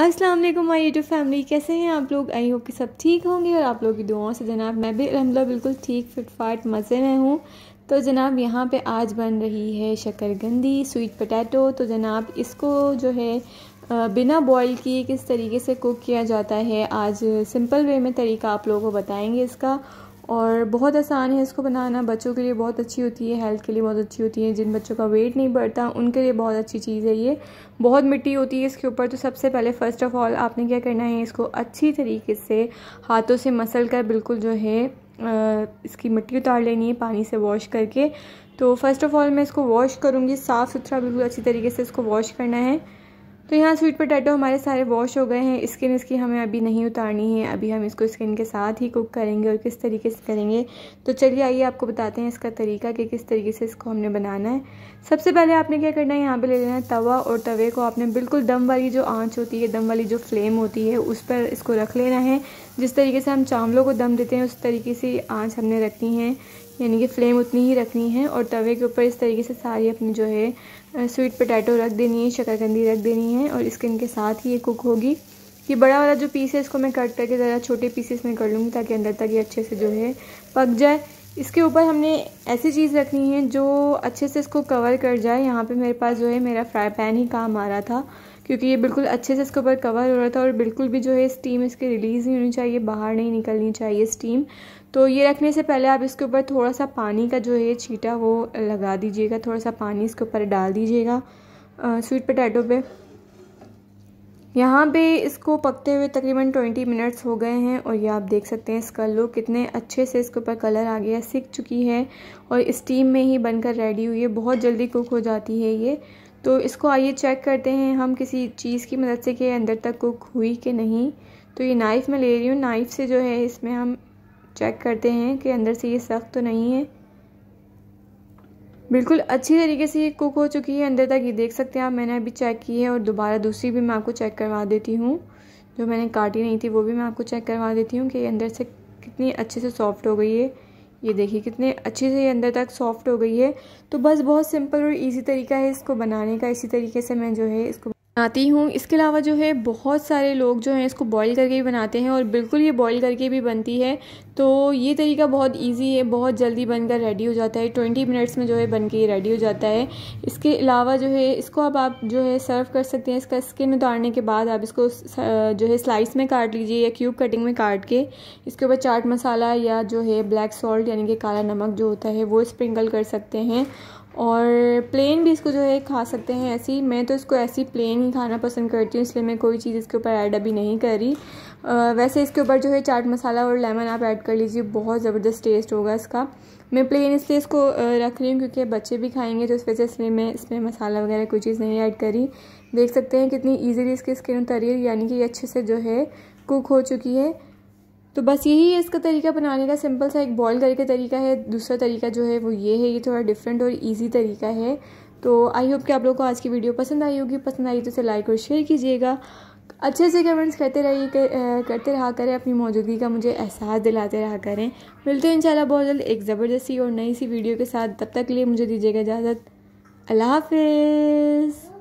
अस्सलाम वालेकुम my YouTube family कैसे हैं आप लोग आई होप कि सब ठीक होंगे और आप लोग की दुआओं से जनाब मैं भी अलहमदिल्ला बिल्कुल ठीक फिट फाट मज़े में हूँ तो जनाब यहाँ पे आज बन रही है शकरगंदी स्वीट पटैटो तो जनाब इसको जो है बिना बॉईल किए किस तरीके से कुक किया जाता है आज सिंपल वे में तरीका आप लोगों को बताएंगे इसका और बहुत आसान है इसको बनाना बच्चों के लिए बहुत अच्छी होती है हेल्थ के लिए बहुत अच्छी होती है जिन बच्चों का वेट नहीं बढ़ता उनके लिए बहुत अच्छी चीज़ है ये बहुत मिट्टी होती है इसके ऊपर तो सबसे पहले फ़र्स्ट ऑफ़ ऑल आपने क्या करना है इसको अच्छी तरीके से हाथों से मसल कर बिल्कुल जो है इसकी मिट्टी उतार लेनी है पानी से वॉश करके तो फ़र्स्ट ऑफ़ ऑल मैं इसको वॉश करूँगी साफ़ सुथरा बिल्कुल अच्छी तरीके से इसको वॉश करना है तो यहाँ स्वीट पोटैटो हमारे सारे वॉश हो गए हैं स्किन इसकी हमें अभी नहीं उतारनी है अभी हम इसको स्किन के साथ ही कुक करेंगे और किस तरीके से करेंगे तो चलिए आइए आपको बताते हैं इसका तरीका कि किस तरीके से इसको हमने बनाना है सबसे पहले आपने क्या करना है यहाँ पे ले लेना है तवा और तवे को आपने बिल्कुल दम वाली जो आँच होती है दम वाली जो फ्लेम होती है उस पर इसको रख लेना है जिस तरीके से हम चावलों को दम देते हैं उस तरीके से आँच हमने रखनी है यानी कि फ्लेम उतनी ही रखनी है और तवे के ऊपर इस तरीके से सारी अपनी जो है स्वीट पोटैटो रख देनी है शक्करकंदी रख देनी है और इसके इनके साथ ही ये कुक होगी ये बड़ा वाला जो पीस है इसको मैं कट करके ज़रा छोटे पीसेस में कर लूँगी ताकि अंदर तक ये अच्छे से जो है पक जाए इसके ऊपर हमने ऐसी चीज़ रखनी है जो अच्छे से इसको कवर कर जाए यहाँ पे मेरे पास जो है मेरा फ्राई पैन ही काम आ रहा था क्योंकि ये बिल्कुल अच्छे से इसके ऊपर कवर हो रहा था और बिल्कुल भी जो है स्टीम इसके रिलीज़ नहीं होनी चाहिए बाहर नहीं निकलनी चाहिए स्टीम तो ये रखने से पहले आप इसके ऊपर थोड़ा सा पानी का जो है छीटा वो लगा दीजिएगा थोड़ा सा पानी इसके ऊपर डाल दीजिएगा स्वीट पटैटो पे यहाँ पे इसको पकते हुए तकरीबन 20 मिनट्स हो गए हैं और ये आप देख सकते हैं इसका लुक कितने अच्छे से इसके ऊपर कलर आ गया सीख चुकी है और स्टीम में ही बनकर रेडी हुई है बहुत जल्दी कुक हो जाती है ये तो इसको आइए चेक करते हैं हम किसी चीज़ की मदद से कि अंदर तक कुक हुई कि नहीं तो ये नाइफ़ मैं ले रही हूँ नाइफ़ से जो है इसमें हम चेक करते हैं कि अंदर से ये सख्त तो नहीं है बिल्कुल अच्छी तरीके से ये कुक हो चुकी है अंदर तक ये देख सकते हैं आप मैंने अभी चेक की है और दोबारा दूसरी भी मैं आपको चेक करवा देती हूँ जो मैंने काटी नहीं थी वो भी मैं आपको चेक करवा देती हूँ कि अंदर से कितनी अच्छे से सॉफ्ट हो गई है ये देखिए कितने अच्छे से ये अंदर तक सॉफ्ट हो गई है तो बस बहुत सिंपल और इजी तरीका है इसको बनाने का इसी तरीके से मैं जो है इसको बनाती हूँ इसके अलावा जो है बहुत सारे लोग जो हैं इसको बॉईल करके भी बनाते हैं और बिल्कुल ये बॉईल करके भी बनती है तो ये तरीका बहुत इजी है बहुत जल्दी बनकर रेडी हो जाता है ट्वेंटी मिनट्स में जो है बन के रेडी हो जाता है इसके अलावा जो है इसको अब आप जो है सर्व कर सकते हैं इसका स्किन उतारने के बाद आप इसको जो है स्लाइस में काट लीजिए या क्यूब कटिंग में काट के इसके ऊपर चाट मसाला या जो है ब्लैक सॉल्ट यानी कि काला नमक जो होता है वो स्प्रिंकल कर सकते हैं और प्लेन भी इसको जो है खा सकते हैं ऐसी मैं तो इसको ऐसी प्लेन ही खाना पसंद करती हूँ इसलिए मैं कोई चीज़ इसके ऊपर ऐड अभी नहीं कर रही आ, वैसे इसके ऊपर जो है चाट मसाला और लेमन आप ऐड कर लीजिए बहुत ज़बरदस्त टेस्ट होगा इसका मैं प्लेन इसलिए इसको रख रही हूँ क्योंकि बच्चे भी खाएंगे तो इस वजह से मैं इसमें मसाला वगैरह कोई चीज़ नहीं ऐड करी देख सकते हैं कितनी ईजिली इसकी स्किन उतरी है यानी कि ये अच्छे से जो है कुक हो चुकी है तो बस यही है इसका तरीका बनाने का सिंपल सा एक बॉईल करके तरीका है दूसरा तरीका जो है वो ये है ये थोड़ा डिफरेंट और इजी तरीका है तो आई होप कि आप लोगों को आज की वीडियो पसंद आई होगी पसंद आई तो इसे लाइक और शेयर कीजिएगा अच्छे से कमेंट्स करते रहिए करते रहा करें अपनी मौजूदगी का मुझे एहसास दिलाते रहा करें मिलते हैं इंशाल्लाह बहुत जल्द एक ज़बरदस्ती और नई सी वीडियो के साथ तब तक के लिए मुझे दीजिएगा इजाज़त अल्लाह हाफिज़